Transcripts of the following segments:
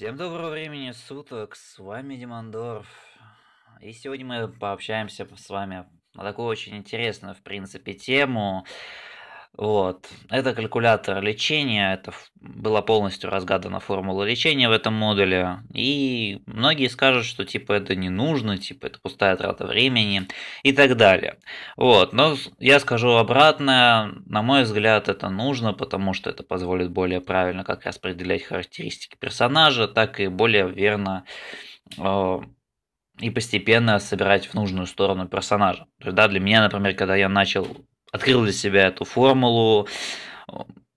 Всем доброго времени суток, с вами Димандорф. И сегодня мы пообщаемся с вами на такую очень интересную, в принципе, тему. Вот. Это калькулятор лечения, это была полностью разгадана формула лечения в этом модуле. И многие скажут, что типа это не нужно, типа это пустая трата времени и так далее. Вот. Но я скажу обратное, на мой взгляд, это нужно, потому что это позволит более правильно как распределять характеристики персонажа, так и более верно а, и постепенно собирать в нужную сторону персонажа. То есть, да, для меня, например, когда я начал открыл для себя эту формулу.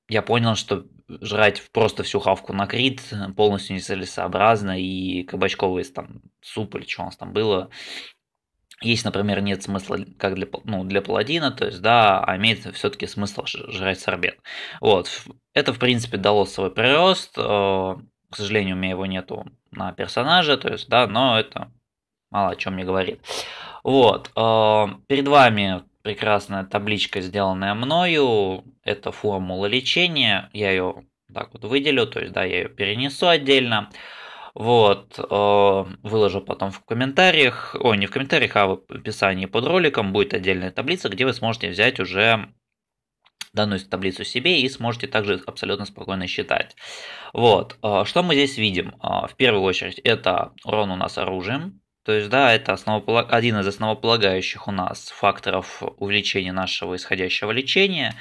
Я понял, что жрать просто всю хавку на крит полностью нецелесообразно, и кабачковый там суп или что у нас там было, есть, например, нет смысла как для, ну, для паладина, то есть, да, а имеет все-таки смысл жрать сорбет. Вот, это, в принципе, дало свой прирост, э, к сожалению, у меня его нету на персонаже, то есть, да, но это мало о чем не говорит. Вот, э, перед вами прекрасная табличка, сделанная мною. Это формула лечения. Я ее так вот выделю, то есть, да, я ее перенесу отдельно. Вот, э, выложу потом в комментариях, ой не в комментариях, а в описании под роликом будет отдельная таблица, где вы сможете взять уже данную таблицу себе и сможете также абсолютно спокойно считать. Вот, э, что мы здесь видим? Э, в первую очередь это урон у нас оружием, то есть, да, это основополаг... один из основополагающих у нас факторов увеличения нашего исходящего лечения.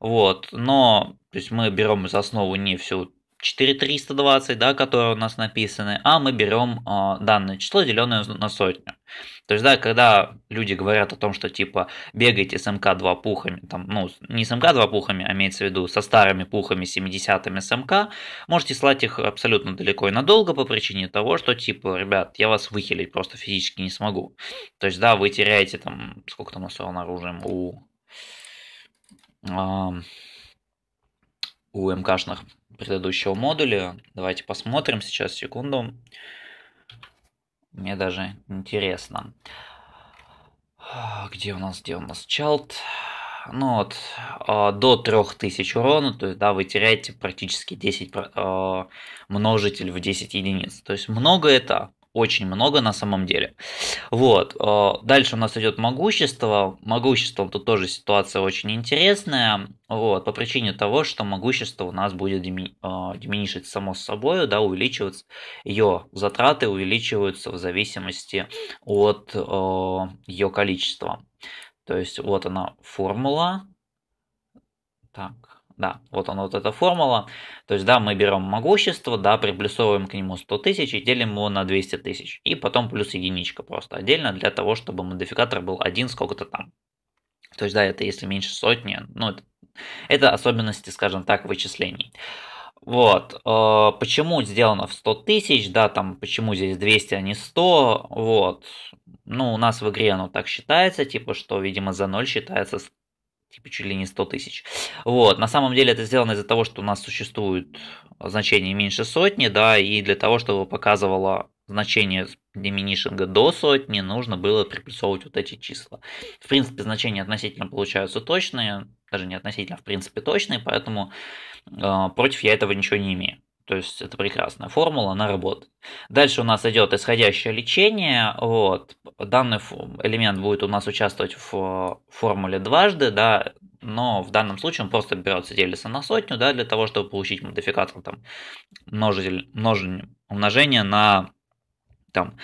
Вот, но то есть мы берем из основу не всю 4320, да, которые у нас написаны, а мы берем э, данное число, деленное на сотню. То есть, да, когда люди говорят о том, что типа бегайте с МК-2 пухами, там, ну, не с МК-2 пухами, а имеется в виду со старыми пухами 70-ми СМК, можете слать их абсолютно далеко и надолго по причине того, что типа, ребят, я вас выхилить просто физически не смогу. То есть, да, вы теряете там, сколько там у нас оружием у... Эм у МКшных предыдущего модуля. Давайте посмотрим сейчас, секунду. Мне даже интересно. А, где у нас, где у нас чалт? Ну вот, а, до 3000 урона, то есть, да, вы теряете практически 10 а, множитель в 10 единиц. То есть, много это, очень много на самом деле. Вот. Э, дальше у нас идет могущество. могущество тут тоже ситуация очень интересная. Вот. По причине того, что могущество у нас будет дими... Э, диминишить само собой, да, увеличиваться. Ее затраты увеличиваются в зависимости от э, ее количества. То есть вот она формула. Так, да, вот она, вот эта формула. То есть, да, мы берем могущество, да, приплюсовываем к нему 100 тысяч и делим его на 200 тысяч. И потом плюс единичка просто отдельно для того, чтобы модификатор был один сколько-то там. То есть, да, это если меньше сотни, ну, это, это особенности, скажем так, вычислений. Вот, э, почему сделано в 100 тысяч, да, там, почему здесь 200, а не 100, вот. Ну, у нас в игре оно так считается, типа, что, видимо, за 0 считается типа чуть ли не 100 тысяч. Вот, на самом деле это сделано из-за того, что у нас существует значение меньше сотни, да, и для того, чтобы показывало значение диминишинга до сотни, нужно было приплюсовывать вот эти числа. В принципе, значения относительно получаются точные, даже не относительно, а в принципе, точные, поэтому э, против я этого ничего не имею. То есть это прекрасная формула, она работает. Дальше у нас идет исходящее лечение. Вот. Данный элемент будет у нас участвовать в э, формуле дважды, да, но в данном случае он просто берется, делится на сотню, да, для того, чтобы получить модификатор там, множитель, множение, умножение на там,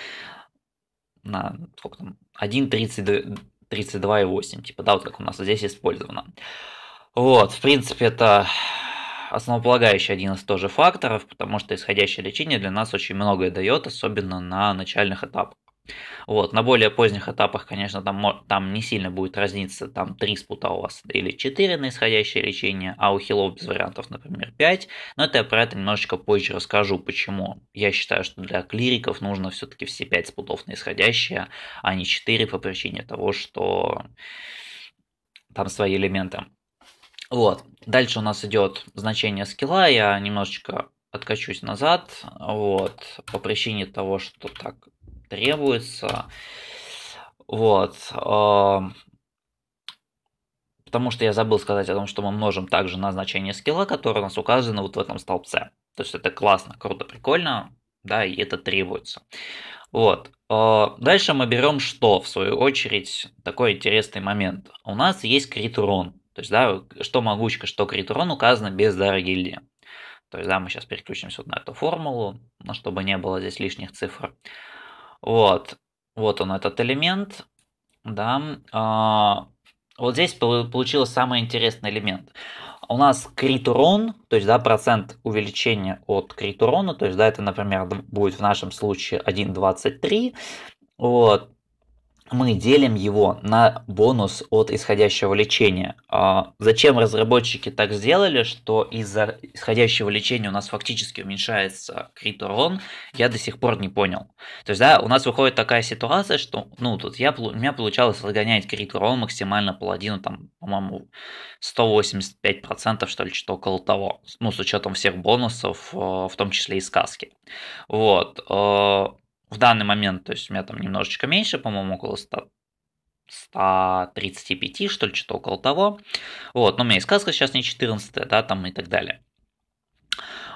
на сколько там, 1,32,8, типа, да, вот как у нас здесь использовано. Вот, в принципе, это основополагающий один из тоже факторов, потому что исходящее лечение для нас очень многое дает, особенно на начальных этапах. Вот, на более поздних этапах, конечно, там, там не сильно будет разница, там 3 спута у вас или 4 на исходящее лечение, а у хилов без вариантов, например, 5. Но это я про это немножечко позже расскажу, почему. Я считаю, что для клириков нужно все-таки все 5 спутов на исходящее, а не 4 по причине того, что там свои элементы. Вот. Дальше у нас идет значение скилла. Я немножечко откачусь назад. Вот. По причине того, что так требуется. Вот. А, потому что я забыл сказать о том, что мы множим также на значение скилла, которое у нас указано вот в этом столбце. То есть это классно, круто, прикольно, да, и это требуется. Вот. А, дальше мы берем что, в свою очередь, такой интересный момент. У нас есть крит урон. То есть, да, что могучка, что критрон указано без дара гильдии. То есть, да, мы сейчас переключимся вот на эту формулу, но ну, чтобы не было здесь лишних цифр. Вот, вот он этот элемент, да. А, вот здесь получился самый интересный элемент. У нас критурон, то есть, да, процент увеличения от критурона, то есть, да, это, например, будет в нашем случае 1.23, вот, мы делим его на бонус от исходящего лечения. А зачем разработчики так сделали, что из-за исходящего лечения у нас фактически уменьшается крит урон, я до сих пор не понял. То есть, да, у нас выходит такая ситуация, что, ну, тут я, у меня получалось разгонять крит урон максимально паладину, там, по-моему, 185%, что ли, что около того. Ну, с учетом всех бонусов, э, в том числе и сказки. Вот э, в данный момент, то есть у меня там немножечко меньше, по-моему, около 100, 135, что ли, что-то около того. Вот, но у меня и сказка сейчас не 14, да, там и так далее.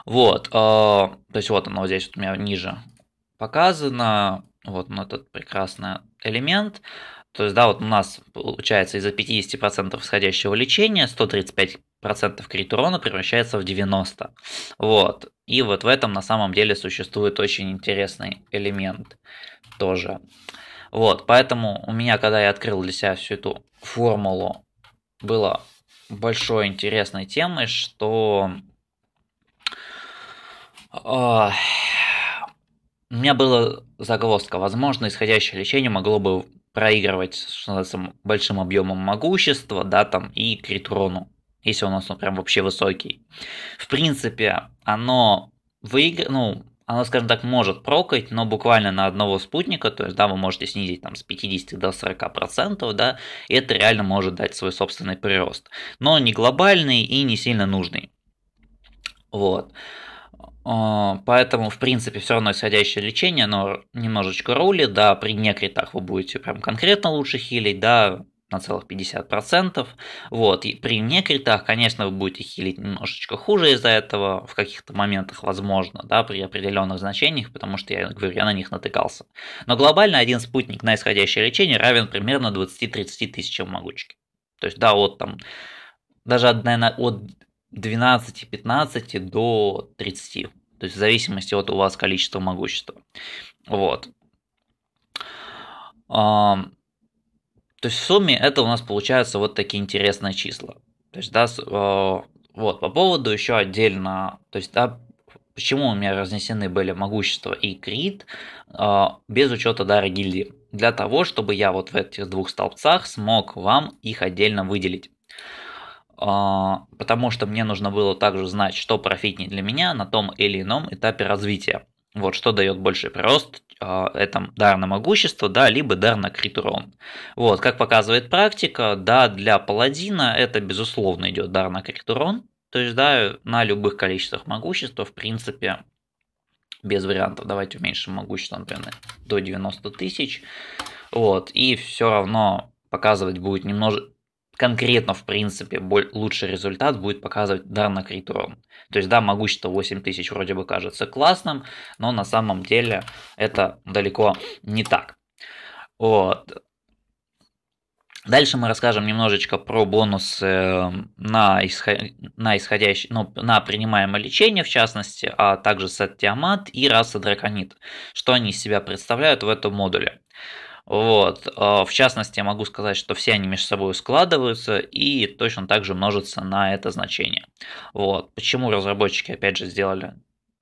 Вот, э, то есть вот оно здесь вот у меня ниже показано, вот он ну, этот прекрасный элемент. То есть, да, вот у нас получается из-за 50% исходящего лечения 135% крит урона превращается в 90. Вот. И вот в этом на самом деле существует очень интересный элемент тоже. Вот, поэтому у меня, когда я открыл для себя всю эту формулу, было большой интересной темой, что а, у меня было загвоздка. Возможно, исходящее лечение могло бы проигрывать с большим объемом могущества, да, там, и крит урону если у нас он ну, прям вообще высокий. В принципе, оно выигр... ну, оно, скажем так, может прокать, но буквально на одного спутника, то есть, да, вы можете снизить там с 50 до 40 процентов, да, и это реально может дать свой собственный прирост, но не глобальный и не сильно нужный. Вот. А, поэтому, в принципе, все равно исходящее лечение, оно немножечко рулит, да, при некритах вы будете прям конкретно лучше хилить, да, на целых 50%. Вот. И при некритах, конечно, вы будете хилить немножечко хуже из-за этого в каких-то моментах, возможно, да, при определенных значениях, потому что я говорю, я на них натыкался. Но глобально один спутник на исходящее лечение равен примерно 20-30 тысячам могучки. То есть, да, вот там, даже, от, наверное, от 12-15 до 30. То есть в зависимости от у вас количества могущества. Вот. То есть в сумме это у нас получаются вот такие интересные числа. То есть, да, э, вот, по поводу еще отдельно, то есть, да, почему у меня разнесены были могущество и крит э, без учета дара гильдии. Для того, чтобы я вот в этих двух столбцах смог вам их отдельно выделить. Э, потому что мне нужно было также знать, что профитнее для меня на том или ином этапе развития. Вот что дает больший прирост, а, это дар на могущество, да, либо дар на крит урон. Вот, как показывает практика, да, для паладина это безусловно идет дар на крит урон, то есть, да, на любых количествах могущества, в принципе, без вариантов. Давайте уменьшим могущество, например, до 90 тысяч. Вот, и все равно показывать будет немножко конкретно, в принципе, лучший результат будет показывать Дарна Критрон. То есть, да, могущество 8000 вроде бы кажется классным, но на самом деле это далеко не так. Вот. Дальше мы расскажем немножечко про бонусы эм, на, исход... на исходящий, ну, на принимаемое лечение, в частности, а также Сет Тиамат и Раса Драконит. Что они из себя представляют в этом модуле. Вот. А, в частности, я могу сказать, что все они между собой складываются и точно так же множатся на это значение. Вот. Почему разработчики, опять же, сделали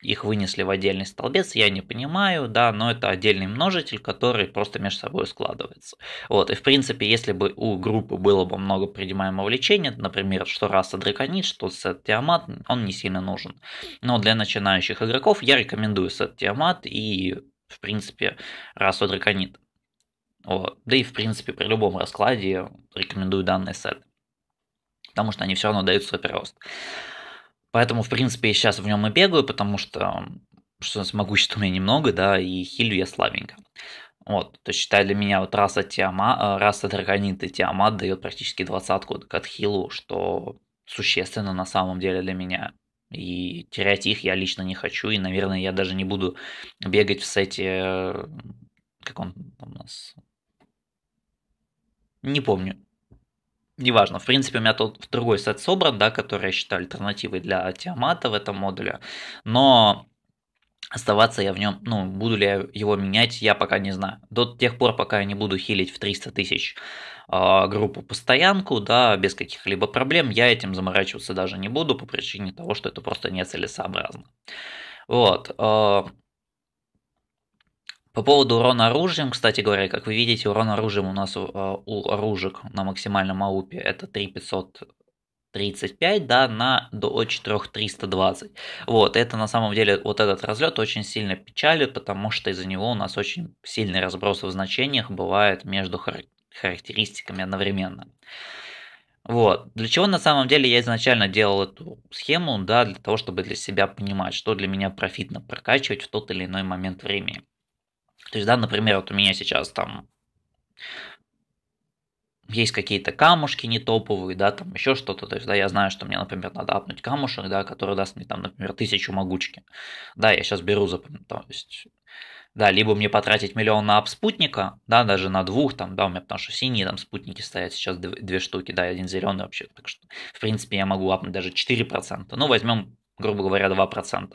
их вынесли в отдельный столбец, я не понимаю, да, но это отдельный множитель, который просто между собой складывается. Вот, и в принципе, если бы у группы было бы много принимаемого влечения, например, что раса драконит, что сет Тиамат, он не сильно нужен. Но для начинающих игроков я рекомендую сет Тиамат и, в принципе, расу драконит. Вот. Да и, в принципе, при любом раскладе рекомендую данный сеты, потому что они все равно дают свой прирост. Поэтому, в принципе, я сейчас в нем и бегаю, потому что, что могуществ у меня немного, да, и хилю я слабенько. Вот, то есть, считай, для меня вот раса, Тиама, э, раса Драконит и Тиамат дает практически двадцатку к отхилу, что существенно на самом деле для меня. И терять их я лично не хочу, и, наверное, я даже не буду бегать в сете, э, как он там у нас, не помню. Неважно, в принципе, у меня тут другой сет собран, да, который я считаю альтернативой для Тиамата в этом модуле, но оставаться я в нем, ну, буду ли я его менять, я пока не знаю. До тех пор, пока я не буду хилить в 300 тысяч а, группу постоянку, да, без каких-либо проблем, я этим заморачиваться даже не буду по причине того, что это просто нецелесообразно. Вот. А, по поводу урона оружием, кстати говоря, как вы видите, урон оружием у нас а, у оружек на максимальном аупе это 3500 35, да, на до 4320. Вот, это на самом деле, вот этот разлет очень сильно печалит, потому что из-за него у нас очень сильный разброс в значениях бывает между характеристиками одновременно. Вот. Для чего на самом деле я изначально делал эту схему, да, для того, чтобы для себя понимать, что для меня профитно прокачивать в тот или иной момент времени. То есть, да, например, вот у меня сейчас там есть какие-то камушки не топовые, да, там еще что-то. То есть, да, я знаю, что мне, например, надо апнуть камушек, да, который даст мне там, например, тысячу могучки. Да, я сейчас беру за... То есть, да, либо мне потратить миллион на ап спутника, да, даже на двух, там, да, у меня, потому что синие там спутники стоят сейчас две, две штуки, да, один зеленый вообще, так что, в принципе, я могу апнуть даже 4%, ну, возьмем, грубо говоря, 2%.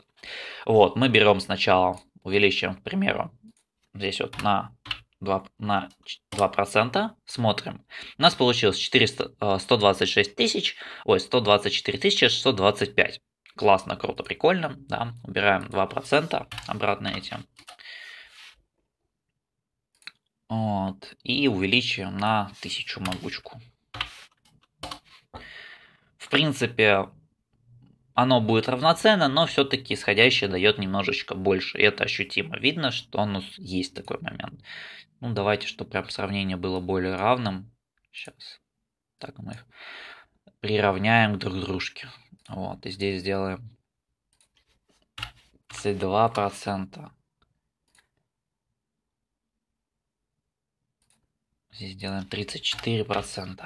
Вот, мы берем сначала, увеличиваем, к примеру, здесь вот на 2, на 2%, смотрим. У нас получилось 400, 126 э, тысяч, ой, 124 тысячи 625. Классно, круто, прикольно, да, убираем 2% обратно этим. Вот, и увеличиваем на 1000 могучку. В принципе, оно будет равноценно, но все-таки исходящее дает немножечко больше. Это ощутимо. Видно, что он есть такой момент. Ну, давайте, чтобы прям сравнение было более равным. Сейчас. Так, мы их приравняем друг к дружке. Вот, и здесь сделаем 32%. Здесь сделаем 34%.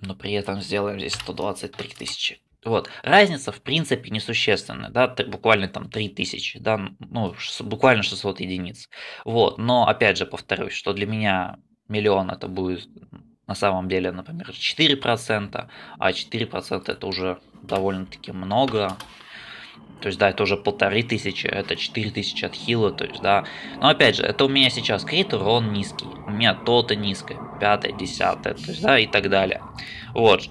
но при этом сделаем здесь 123 тысячи. Вот, разница в принципе несущественная, да, буквально там 3000, да, ну, буквально 600 единиц. Вот, но опять же повторюсь, что для меня миллион это будет на самом деле, например, 4%, а 4% это уже довольно-таки много, то есть, да, это уже полторы тысячи, это четыре тысячи от хила, то есть, да. Но опять же, это у меня сейчас крит, урон низкий. У меня то-то низкое, пятое, десятое, то есть, да, и так далее. Вот.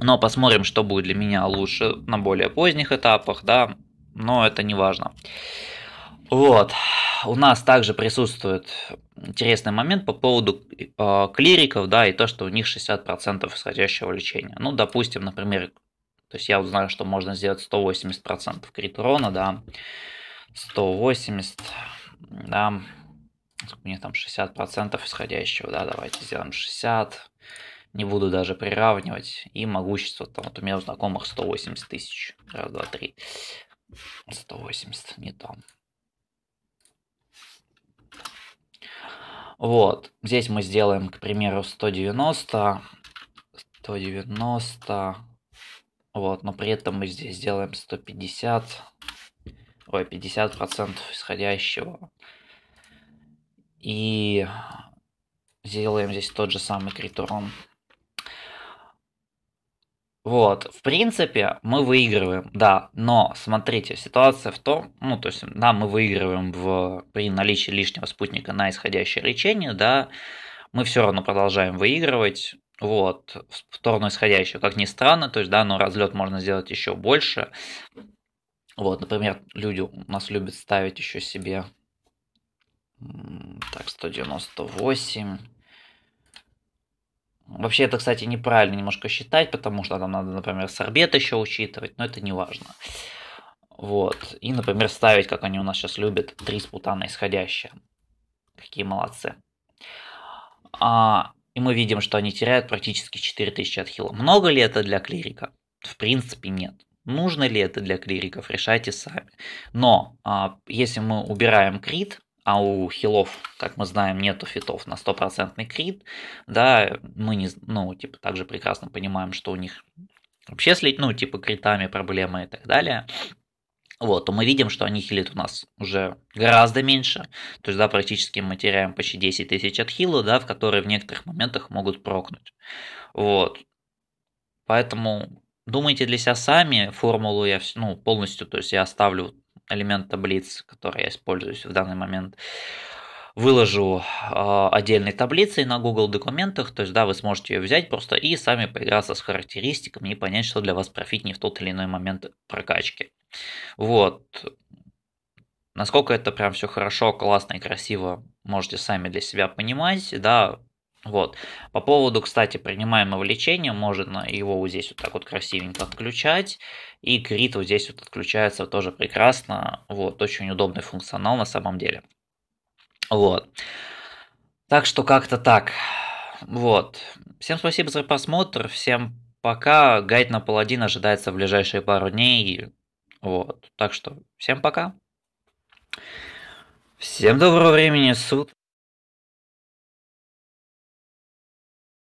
Но посмотрим, что будет для меня лучше на более поздних этапах, да. Но это не важно. Вот. У нас также присутствует интересный момент по поводу э, клириков, да, и то, что у них 60% исходящего лечения. Ну, допустим, например, то есть я узнаю, что можно сделать 180% крит урона, да, 180, да, у меня там 60% исходящего, да, давайте сделаем 60, не буду даже приравнивать, и могущество, там, вот у меня у знакомых 180 тысяч, раз, два, три, 180, не там. Вот, здесь мы сделаем, к примеру, 190, 190, вот, но при этом мы здесь делаем 150, ой, 50 процентов исходящего. И сделаем здесь тот же самый критурон. Вот, в принципе, мы выигрываем, да, но смотрите, ситуация в том, ну, то есть, да, мы выигрываем в, при наличии лишнего спутника на исходящее лечение, да, мы все равно продолжаем выигрывать, вот, в сторону исходящую. Как ни странно, то есть, да, но разлет можно сделать еще больше. Вот, например, люди у нас любят ставить еще себе, так, 198. Вообще это, кстати, неправильно немножко считать, потому что там надо, например, сорбет еще учитывать, но это не важно. Вот. И, например, ставить, как они у нас сейчас любят, три спута на исходящее. Какие молодцы. А, и мы видим, что они теряют практически 4000 от хила. Много ли это для клирика? В принципе, нет. Нужно ли это для клириков, решайте сами. Но а, если мы убираем крит, а у хилов, как мы знаем, нету фитов на стопроцентный крит, да, мы не, ну, типа, также прекрасно понимаем, что у них вообще слить, ну, типа, критами проблемы и так далее вот, то мы видим, что они хилит у нас уже гораздо меньше. То есть, да, практически мы теряем почти 10 тысяч от хила, да, в которые в некоторых моментах могут прокнуть. Вот. Поэтому думайте для себя сами, формулу я ну, полностью, то есть я оставлю элемент таблиц, который я использую в данный момент выложу а, отдельной таблицей на Google документах, то есть да, вы сможете ее взять просто и сами поиграться с характеристиками и понять, что для вас профитнее в тот или иной момент прокачки. Вот. Насколько это прям все хорошо, классно и красиво, можете сами для себя понимать, да, вот. По поводу, кстати, принимаемого лечения, можно его вот здесь вот так вот красивенько отключать. И крит вот здесь вот отключается тоже прекрасно. Вот, очень удобный функционал на самом деле. Вот. Так что как-то так. Вот. Всем спасибо за просмотр. Всем пока. Гайд на паладин ожидается в ближайшие пару дней. Вот. Так что всем пока. Всем доброго времени суток.